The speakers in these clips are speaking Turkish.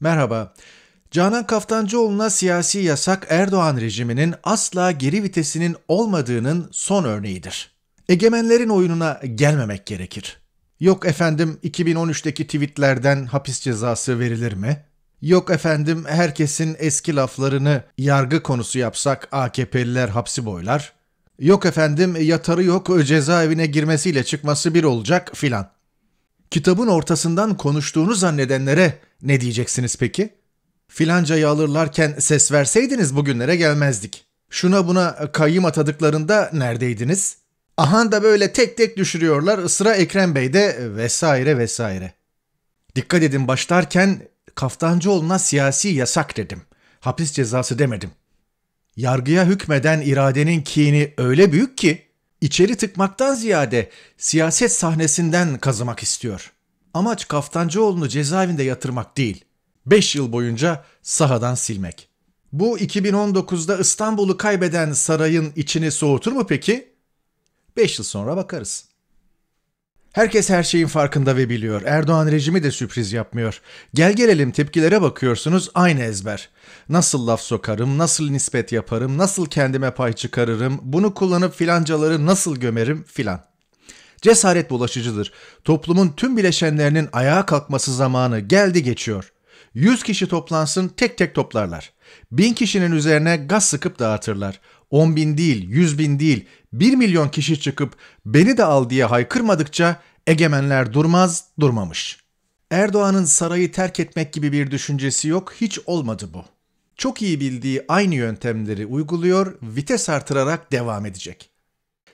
Merhaba. Canan Kaftancıoğlu'na siyasi yasak Erdoğan rejiminin asla geri vitesinin olmadığının son örneğidir. Egemenlerin oyununa gelmemek gerekir. Yok efendim 2013'teki tweetlerden hapis cezası verilir mi? Yok efendim herkesin eski laflarını yargı konusu yapsak AKP'liler hapsi boylar. Yok efendim yatarı yok cezaevine girmesiyle çıkması bir olacak filan kitabın ortasından konuştuğunu zannedenlere ne diyeceksiniz peki? Filancayı alırlarken ses verseydiniz bugünlere gelmezdik. Şuna buna kayyım atadıklarında neredeydiniz? Ahan da böyle tek tek düşürüyorlar sıra Ekrem Bey'de vesaire vesaire. Dikkat edin başlarken Kaftancıoğlu'na siyasi yasak dedim. Hapis cezası demedim. Yargıya hükmeden iradenin kini öyle büyük ki içeri tıkmaktan ziyade siyaset sahnesinden kazımak istiyor. Amaç Kaftancıoğlu'nu cezaevinde yatırmak değil, 5 yıl boyunca sahadan silmek. Bu 2019'da İstanbul'u kaybeden sarayın içini soğutur mu peki? 5 yıl sonra bakarız. Herkes her şeyin farkında ve biliyor. Erdoğan rejimi de sürpriz yapmıyor. Gel gelelim tepkilere bakıyorsunuz aynı ezber. Nasıl laf sokarım, nasıl nispet yaparım, nasıl kendime pay çıkarırım, bunu kullanıp filancaları nasıl gömerim filan. Cesaret bulaşıcıdır. Toplumun tüm bileşenlerinin ayağa kalkması zamanı geldi geçiyor. 100 kişi toplansın tek tek toplarlar. 1000 kişinin üzerine gaz sıkıp dağıtırlar. 10 bin değil, 100 bin değil, 1 milyon kişi çıkıp beni de al diye haykırmadıkça egemenler durmaz, durmamış. Erdoğan'ın sarayı terk etmek gibi bir düşüncesi yok, hiç olmadı bu. Çok iyi bildiği aynı yöntemleri uyguluyor, vites artırarak devam edecek.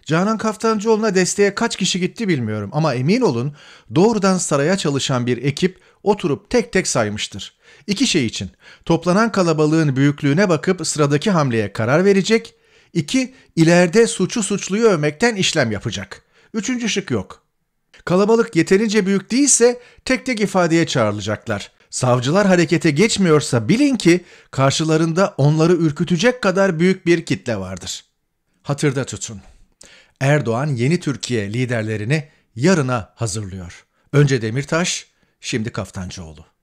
Canan Kaftancıoğlu'na desteğe kaç kişi gitti bilmiyorum ama emin olun doğrudan saraya çalışan bir ekip oturup tek tek saymıştır. İki şey için toplanan kalabalığın büyüklüğüne bakıp sıradaki hamleye karar verecek, iki ileride suçu suçluyu övmekten işlem yapacak. Üçüncü şık yok. Kalabalık yeterince büyük değilse tek tek ifadeye çağrılacaklar. Savcılar harekete geçmiyorsa bilin ki karşılarında onları ürkütecek kadar büyük bir kitle vardır. Hatırda tutun. Erdoğan yeni Türkiye liderlerini yarına hazırlıyor. Önce Demirtaş, şimdi Kaftancıoğlu.